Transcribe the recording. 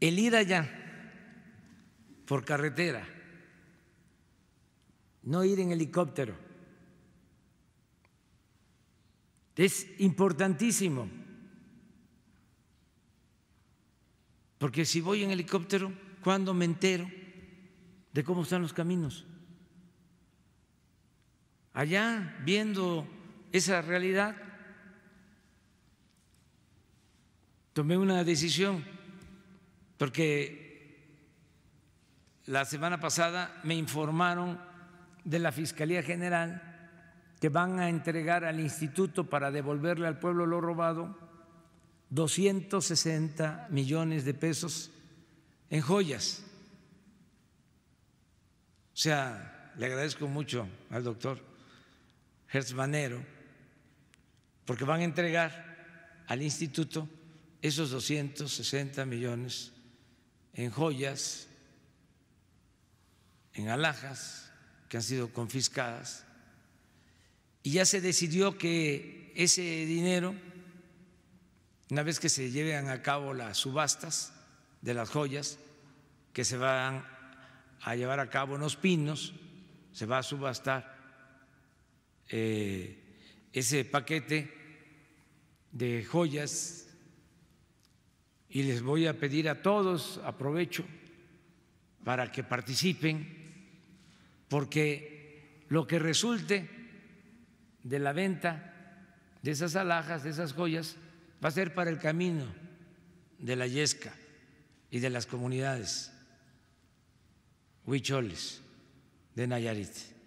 el ir allá por carretera, no ir en helicóptero, es importantísimo. Porque si voy en helicóptero, ¿cuándo me entero de cómo están los caminos? Allá, viendo esa realidad, tomé una decisión porque la semana pasada me informaron de la Fiscalía General que van a entregar al instituto para devolverle al pueblo lo robado 260 millones de pesos en joyas. O sea, le agradezco mucho al doctor Hertz Manero, porque van a entregar al instituto esos 260 millones en joyas, en alhajas que han sido confiscadas, y ya se decidió que ese dinero, una vez que se lleven a cabo las subastas de las joyas, que se van a llevar a cabo en los pinos, se va a subastar eh, ese paquete de joyas y les voy a pedir a todos, aprovecho, para que participen, porque lo que resulte de la venta de esas alhajas, de esas joyas, va a ser para el camino de la yesca y de las comunidades huicholes de Nayarit.